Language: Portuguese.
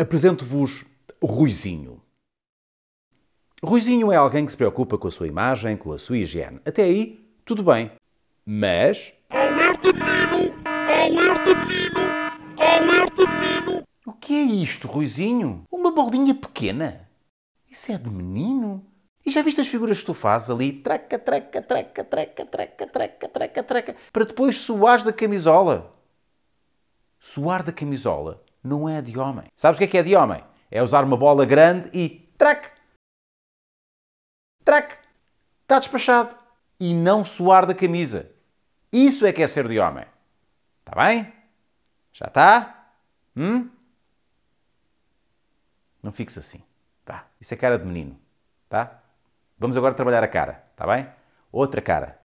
Apresento-vos Ruizinho. Ruizinho é alguém que se preocupa com a sua imagem, com a sua higiene. Até aí, tudo bem. Mas. Alerta menino! Alerta menino! Alerta menino! O que é isto, Ruizinho? Uma bolinha pequena? Isso é de menino? E já viste as figuras que tu fazes ali? treca, treca, treca, treca, treca, treca, treca, treca. Para depois suar da camisola. Suar da camisola não é de homem. Sabes o que é que é de homem? É usar uma bola grande e trac, trac, está despachado. E não suar da camisa. Isso é que é ser de homem. Está bem? Já está? Hum? Não fiques assim. Tá? Isso é cara de menino. Tá? Vamos agora trabalhar a cara. Está bem? Outra cara.